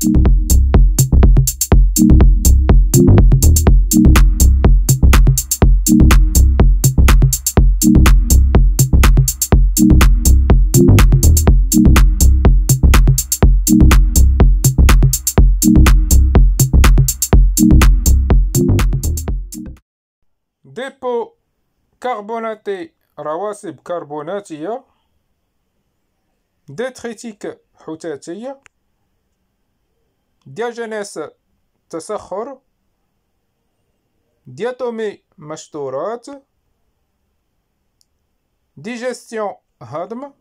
ديبو كربوناتي رواسب كربوناتية ديتريتيك حتاتية Diogenes Tasakhor, Diatomie, Mashtorot, digestion Hadm,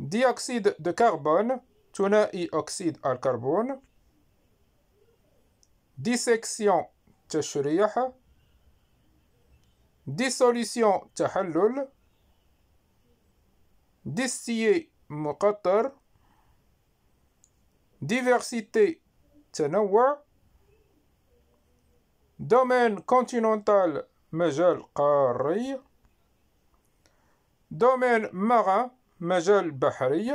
dioxyde de carbone, Tuna'i oxyde al carbone, dissection Tashrih, dissolution Tahallul, Dissier, Muqattar, Diversité. C'est Domaine continental, mezel kharri. Domaine marin, mezel bahri.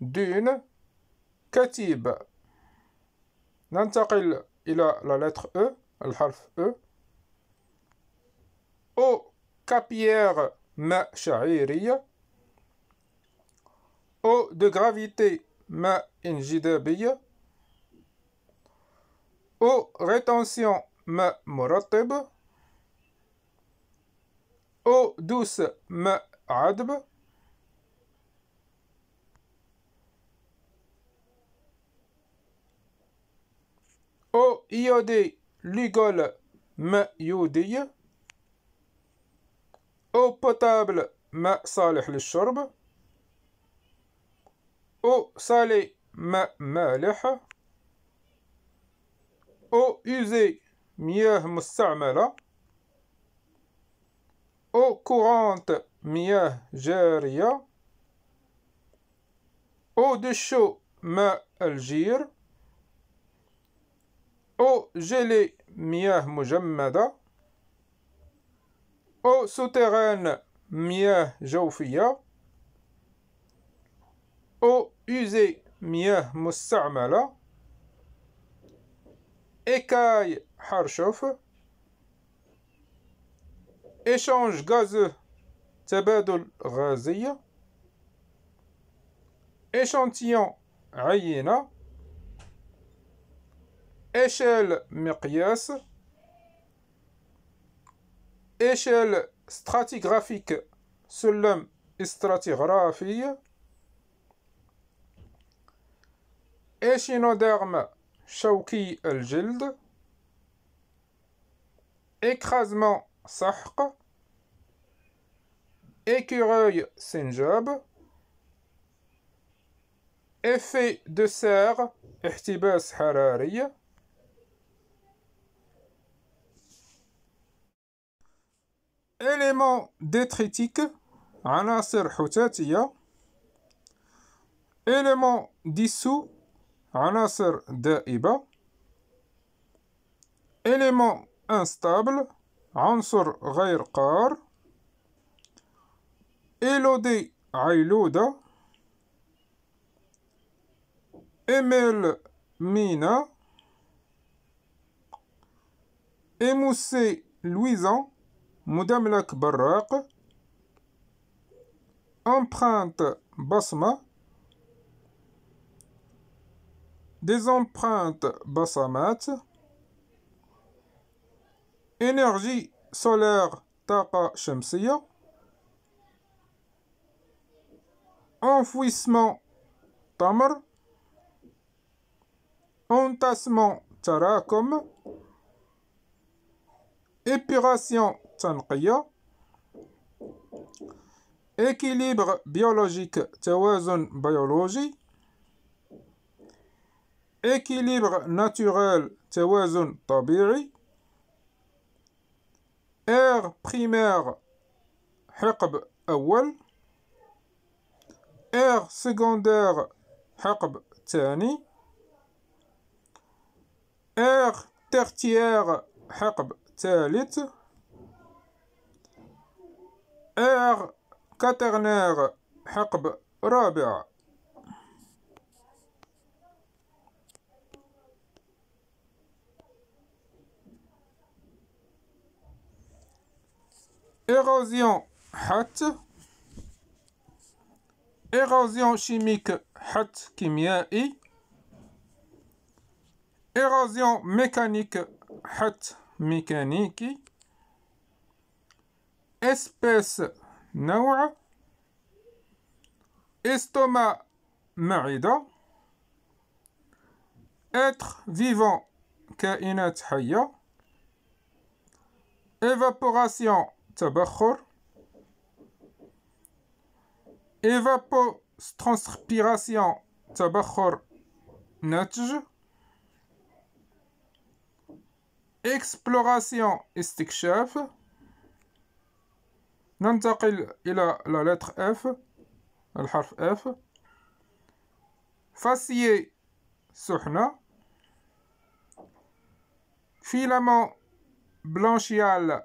Dune, katib. Nantakil, il a la lettre E, le half E. O, capillère, ma eau de gravité, ma injidabiyya. Eau rétention, ma murattib. Eau douce, ma adb. Eau iodée, Lugol ma iodée. Eau potable, ma salih le eau salée مالح eau usée مياه مستعملة eau courante مياه جارية eau de chaud ماء الجير eau gelée مياه مجمدة eau souterraine مياه جوفية eau Use mieux Moussamala écaille harchof échange gazeux tabadol Razia échantillon ayina échelle miqyas échelle stratigraphique et Stratigraphie échinoderme chauki al Gilde écrasement Sahq, écureuil Sinjob effet de serre Ihtibas Harari, élément détritique Anasir Houtatiya, élément dissous Anasir daiba. Élément instable. Ansur gayrkar. Elodé ailuda. Emel mina. Emoussé Louisan Moudamlak barrak. Empreinte basma. des empreintes bassamates, énergie solaire tara shamsiya, enfouissement tamar, entassement tarakum, épuration tanqiya, équilibre biologique tawazun biologie, équilibre naturel توازن طبيعي R primaire حقب أول R secondaire حقب ثاني R tertiaire حقب ثالث R quaternaire حقب رابع Érosion hat, Érosion chimique hot kimiai. Érosion mécanique hat mécanique. Espèce nawa. Estomac marida. Être vivant kainat haya. Évaporation Tabachor évapotranspiration, Tabachor natj, exploration, استكشاف, il a la lettre F, half F, Fassier سحنة filament blanchial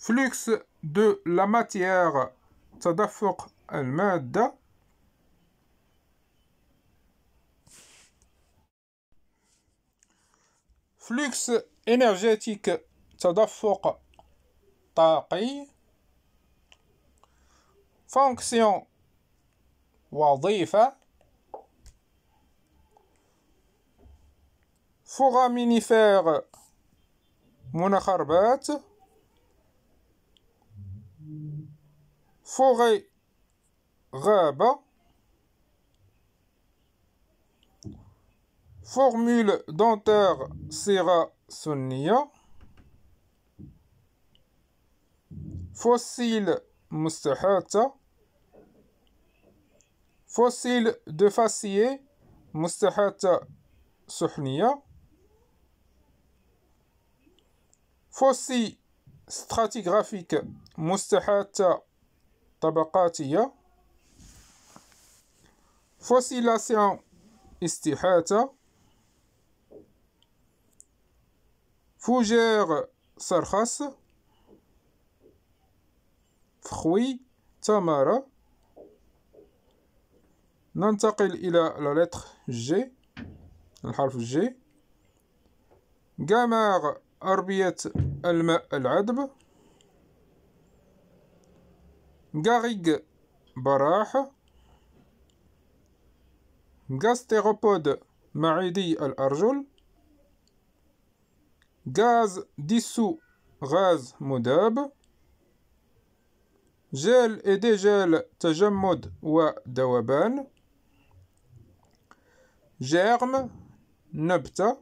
flux de la matière تدفق المادة flux énergétique تدفق طاقي fonction Wadifa, foraminifère منخربات forêt غابة formule dentaire sera sunnia fossile mustahata fossile de facié, mustahata suhnia fossile stratigraphique mustahata طبقاتية فوسيلاسيون استحاتة فوجير سرخس فخوي تمارة ننتقل إلى لا لتر جي الحرف جي جمار أربية الماء العذب غاريغ براح غاستيروبود معدي الأرجل غاز ديسو غاز مذاب جيل ايدي جيل تجمد وذوبان جيرم نبته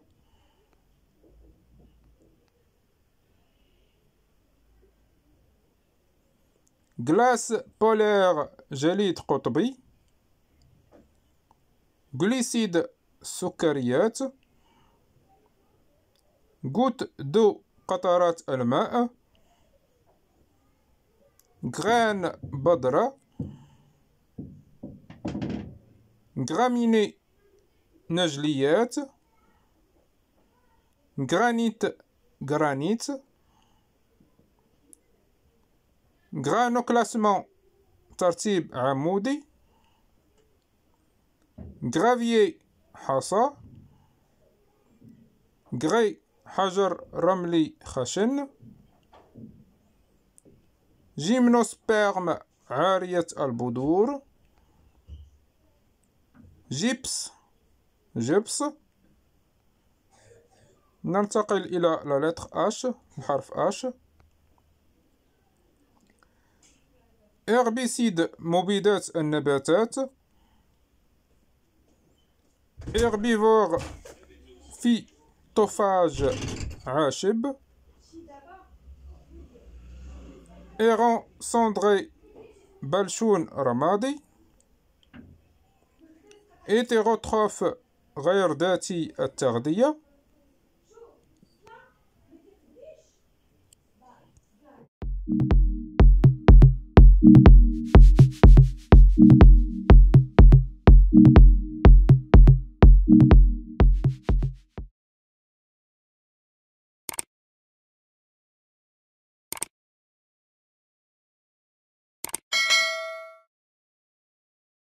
غلاس بولير جليد قطبي غليسيد سكريات غوت دو قطرات الماء غران بدرة غراميني نجليات غرانيت غرانيت كلاسمون ترتيب عمودي غرافيي حصى غري حجر رملي خشن جيمنوسبيرم عارية البذور جيبس جبس ننتقل إلى لا لتر H الحرف اش هربيسيد مبيدات النباتات هربيفور في طفاج عاشب ايران سندري بلشون رمادي هيتيروتروف غير ذاتي التغذية thank you